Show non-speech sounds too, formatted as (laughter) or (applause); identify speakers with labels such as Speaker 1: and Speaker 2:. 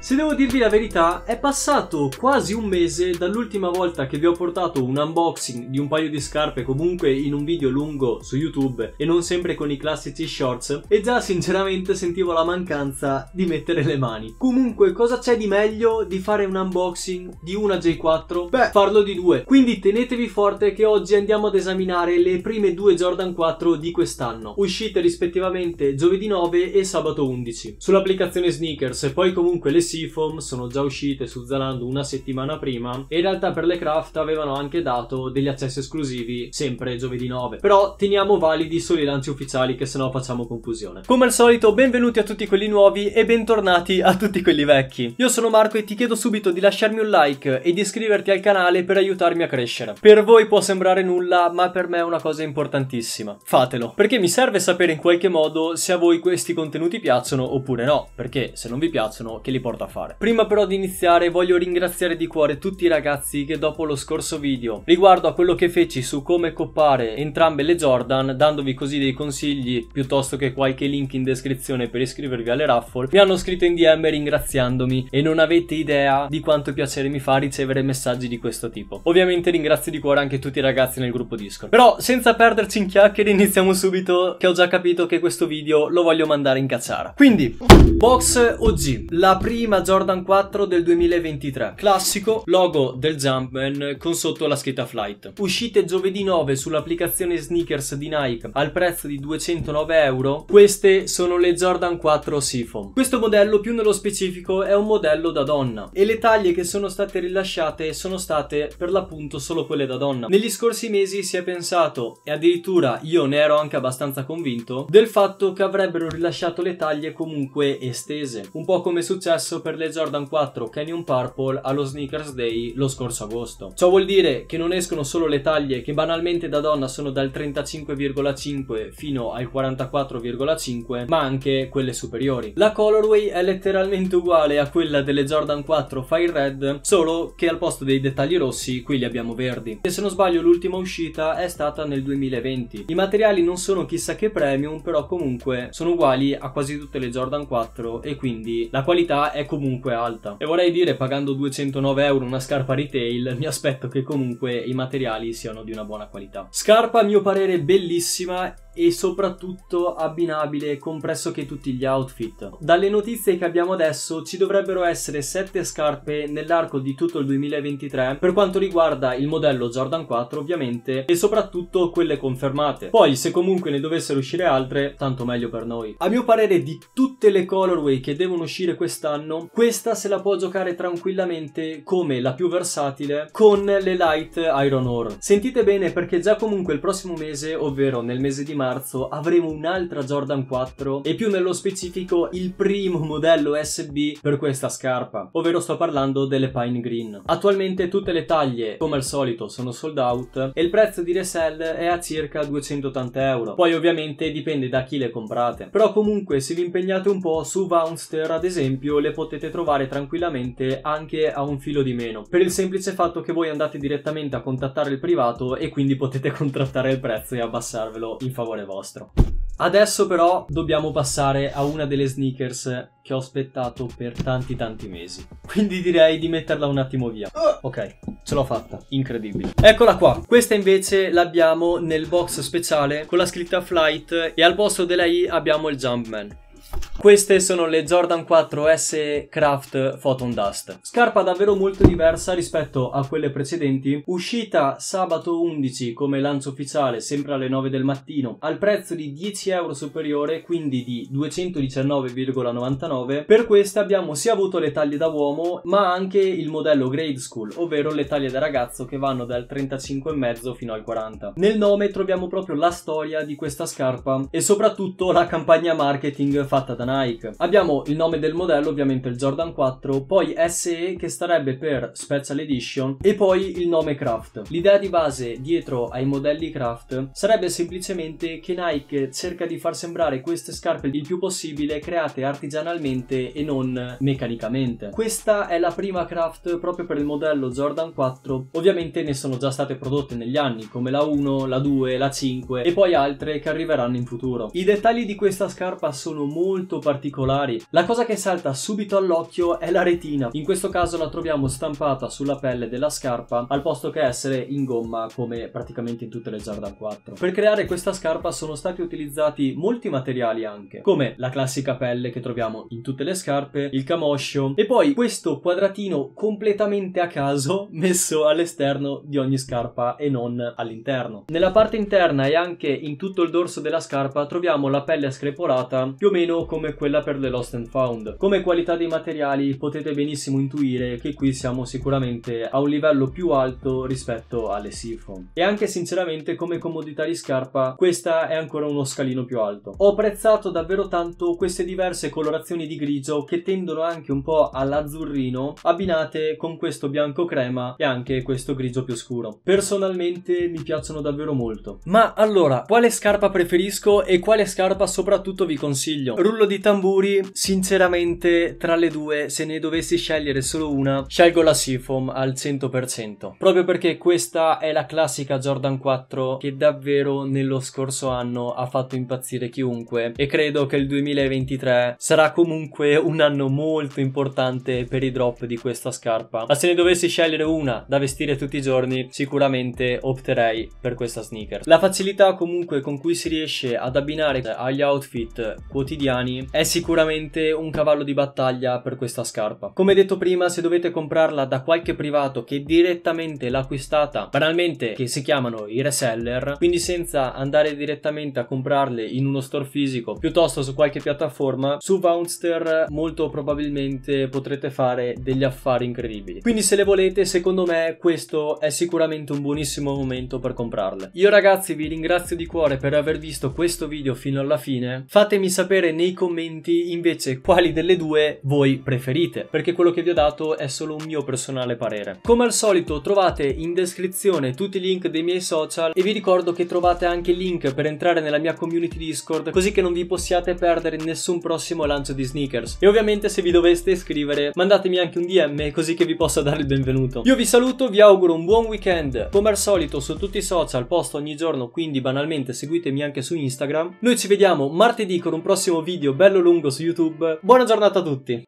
Speaker 1: Se devo dirvi la verità, è passato quasi un mese dall'ultima volta che vi ho portato un unboxing di un paio di scarpe comunque in un video lungo su YouTube e non sempre con i classici shorts e già sinceramente sentivo la mancanza di mettere le mani. Comunque cosa c'è di meglio di fare un unboxing di una J4? Beh, farlo di due. Quindi tenetevi forte che oggi andiamo ad esaminare le prime due Jordan 4 di quest'anno, uscite rispettivamente giovedì 9 e sabato 11 sull'applicazione Sneakers e poi comunque le Seafoam sono già uscite su Zalando una settimana prima e in realtà per le craft avevano anche dato degli accessi esclusivi sempre giovedì 9. Però teniamo validi solo i lanci ufficiali che sennò facciamo confusione. Come al solito benvenuti a tutti quelli nuovi e bentornati a tutti quelli vecchi. Io sono Marco e ti chiedo subito di lasciarmi un like e di iscriverti al canale per aiutarmi a crescere. Per voi può sembrare nulla ma per me è una cosa importantissima. Fatelo perché mi serve sapere in qualche modo se a voi questi contenuti piacciono oppure no perché se non vi piacciono che li porto da fare. Prima però di iniziare voglio ringraziare di cuore tutti i ragazzi che dopo lo scorso video riguardo a quello che feci su come coppare entrambe le Jordan dandovi così dei consigli piuttosto che qualche link in descrizione per iscrivervi alle raffle mi hanno scritto in DM ringraziandomi e non avete idea di quanto piacere mi fa ricevere messaggi di questo tipo. Ovviamente ringrazio di cuore anche tutti i ragazzi nel gruppo Discord. Però senza perderci in chiacchiere iniziamo subito che ho già capito che questo video lo voglio mandare in cacciara. Quindi box OG, la prima prima Jordan 4 del 2023. Classico logo del Jumpman con sotto la scritta Flight. Uscite giovedì 9 sull'applicazione Sneakers di Nike al prezzo di 209 euro. Queste sono le Jordan 4 Sifon. Questo modello più nello specifico è un modello da donna e le taglie che sono state rilasciate sono state per l'appunto solo quelle da donna. Negli scorsi mesi si è pensato e addirittura io ne ero anche abbastanza convinto del fatto che avrebbero rilasciato le taglie comunque estese, un po' come è successo successo per le Jordan 4 Canyon Purple allo Sneakers Day lo scorso agosto. Ciò vuol dire che non escono solo le taglie che banalmente da donna sono dal 35,5 fino al 44,5, ma anche quelle superiori. La colorway è letteralmente uguale a quella delle Jordan 4 Fire Red, solo che al posto dei dettagli rossi qui li abbiamo verdi. E se non sbaglio l'ultima uscita è stata nel 2020. I materiali non sono chissà che premium, però comunque sono uguali a quasi tutte le Jordan 4 e quindi la qualità è comunque alta. E vorrei dire, pagando 209 euro una scarpa retail, mi aspetto che comunque i materiali siano di una buona qualità. Scarpa a mio parere bellissima e soprattutto abbinabile con pressoché tutti gli outfit. Dalle notizie che abbiamo adesso ci dovrebbero essere 7 scarpe nell'arco di tutto il 2023 per quanto riguarda il modello Jordan 4 ovviamente e soprattutto quelle confermate. Poi se comunque ne dovessero uscire altre tanto meglio per noi. A mio parere di tutte le colorway che devono uscire quest'anno questa se la può giocare tranquillamente come la più versatile con le light iron ore. Sentite bene perché già comunque il prossimo mese ovvero nel mese di maggio marzo avremo un'altra Jordan 4 e più nello specifico il primo modello SB per questa scarpa, ovvero sto parlando delle Pine Green. Attualmente tutte le taglie, come al solito, sono sold out e il prezzo di resell è a circa 280 euro. Poi ovviamente dipende da chi le comprate. Però comunque se vi impegnate un po' su Vaunster ad esempio le potete trovare tranquillamente anche a un filo di meno. Per il semplice fatto che voi andate direttamente a contattare il privato e quindi potete (laughs) contrattare il prezzo e abbassarvelo in favore cuore vostro. Adesso però dobbiamo passare a una delle sneakers che ho aspettato per tanti tanti mesi. Quindi direi di metterla un attimo via. Ok, ce l'ho fatta. Incredibile. Eccola qua. Questa invece l'abbiamo nel box speciale con la scritta Flight e al posto della I abbiamo il Jumpman. Queste sono le Jordan 4 S Craft Photon Dust. Scarpa davvero molto diversa rispetto a quelle precedenti, uscita sabato 11 come lancio ufficiale sempre alle 9 del mattino al prezzo di 10 euro superiore quindi di 219,99. Per queste abbiamo sia avuto le taglie da uomo ma anche il modello grade school ovvero le taglie da ragazzo che vanno dal 35,5 fino al 40. Nel nome troviamo proprio la storia di questa scarpa e soprattutto la campagna marketing fatta da Nike. Abbiamo il nome del modello, ovviamente il Jordan 4, poi SE che starebbe per Special Edition e poi il nome Craft. L'idea di base dietro ai modelli Craft sarebbe semplicemente che Nike cerca di far sembrare queste scarpe il più possibile create artigianalmente e non meccanicamente. Questa è la prima Craft proprio per il modello Jordan 4, ovviamente ne sono già state prodotte negli anni come la 1, la 2, la 5 e poi altre che arriveranno in futuro. I dettagli di questa scarpa sono molto molto particolari. La cosa che salta subito all'occhio è la retina, in questo caso la troviamo stampata sulla pelle della scarpa al posto che essere in gomma come praticamente in tutte le Jordan 4. Per creare questa scarpa sono stati utilizzati molti materiali anche, come la classica pelle che troviamo in tutte le scarpe, il camoscio e poi questo quadratino completamente a caso (laughs) messo all'esterno di ogni scarpa e non all'interno. Nella parte interna e anche in tutto il dorso della scarpa troviamo la pelle screpolata più o meno come come quella per The Lost and Found. Come qualità dei materiali potete benissimo intuire che qui siamo sicuramente a un livello più alto rispetto alle Seafoam. E anche sinceramente come comodità di scarpa questa è ancora uno scalino più alto. Ho apprezzato davvero tanto queste diverse colorazioni di grigio che tendono anche un po' all'azzurrino abbinate con questo bianco crema e anche questo grigio più scuro. Personalmente mi piacciono davvero molto. Ma allora, quale scarpa preferisco e quale scarpa soprattutto vi consiglio? Rullo di tamburi, sinceramente tra le due, se ne dovessi scegliere solo una, scelgo la Sifom al 100%. Proprio perché questa è la classica Jordan 4 che davvero nello scorso anno ha fatto impazzire chiunque e credo che il 2023 sarà comunque un anno molto importante per i drop di questa scarpa. Ma se ne dovessi scegliere una da vestire tutti i giorni, sicuramente opterei per questa sneaker. La facilità comunque con cui si riesce ad abbinare agli outfit quotidiani è sicuramente un cavallo di battaglia per questa scarpa. Come detto prima, se dovete comprarla da qualche privato che direttamente l'ha acquistata, banalmente che si chiamano i reseller, quindi senza andare direttamente a comprarle in uno store fisico, piuttosto su qualche piattaforma, su Bounster molto probabilmente potrete fare degli affari incredibili. Quindi se le volete, secondo me questo è sicuramente un buonissimo momento per comprarle. Io ragazzi vi ringrazio di cuore per aver visto questo video fino alla fine. Fatemi sapere nei commenti commenti invece quali delle due voi preferite, perché quello che vi ho dato è solo un mio personale parere. Come al solito trovate in descrizione tutti i link dei miei social e vi ricordo che trovate anche il link per entrare nella mia community Discord così che non vi possiate perdere nessun prossimo lancio di sneakers. E ovviamente se vi doveste iscrivere mandatemi anche un DM così che vi possa dare il benvenuto. Io vi saluto, vi auguro un buon weekend. Come al solito su tutti i social posto ogni giorno, quindi banalmente seguitemi anche su Instagram. Noi ci vediamo martedì con un prossimo video bello lungo su YouTube. Buona giornata a tutti!